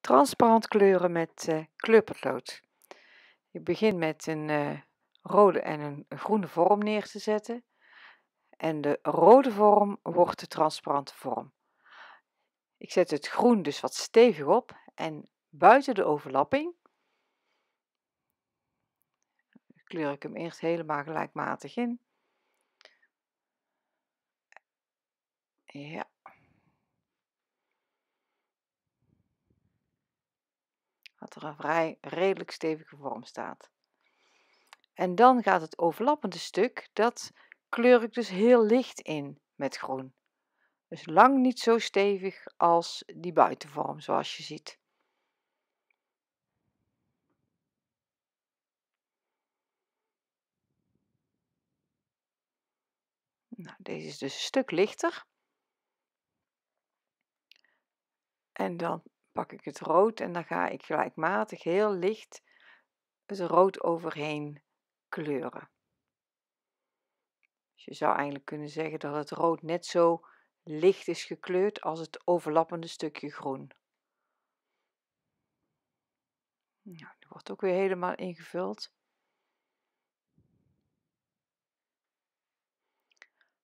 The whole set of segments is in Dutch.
transparant kleuren met uh, kleurpotlood. Ik begin met een eh, rode en een groene vorm neer te zetten. En de rode vorm wordt de transparante vorm. Ik zet het groen dus wat stevig op en buiten de overlapping kleur ik hem eerst helemaal gelijkmatig in. Ja, dat er een vrij redelijk stevige vorm staat. En dan gaat het overlappende stuk, dat kleur ik dus heel licht in met groen. Dus lang niet zo stevig als die buitenvorm zoals je ziet. Nou, deze is dus een stuk lichter. En dan pak ik het rood en dan ga ik gelijkmatig heel licht het rood overheen kleuren. Dus je zou eigenlijk kunnen zeggen dat het rood net zo licht is gekleurd als het overlappende stukje groen. Nou, die wordt ook weer helemaal ingevuld.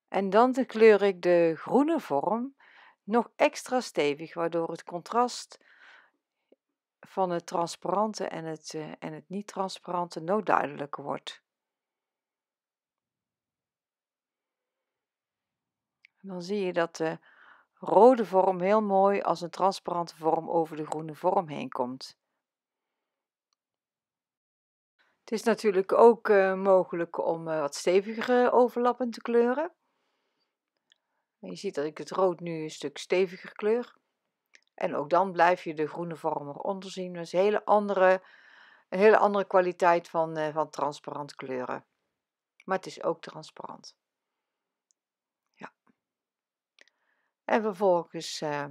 En dan kleur ik de groene vorm nog extra stevig, waardoor het contrast van het transparante en het, eh, en het niet-transparante nog duidelijker wordt. dan zie je dat de rode vorm heel mooi als een transparante vorm over de groene vorm heen komt. Het is natuurlijk ook eh, mogelijk om eh, wat stevigere overlappende te kleuren je ziet dat ik het rood nu een stuk steviger kleur. En ook dan blijf je de groene vorm eronder zien. Dat is een hele andere, een hele andere kwaliteit van, uh, van transparant kleuren. Maar het is ook transparant. Ja. En vervolgens eh,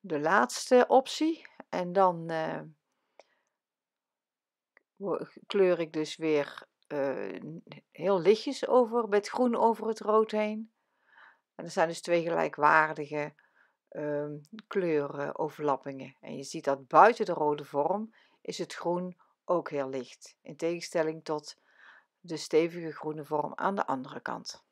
de laatste optie. En dan eh, kleur ik dus weer heel lichtjes over, met groen over het rood heen. En er zijn dus twee gelijkwaardige um, ehm, kleurenoverlappingen. En je ziet dat buiten de rode vorm is het groen ook heel licht, in tegenstelling tot de stevige groene vorm aan de andere kant.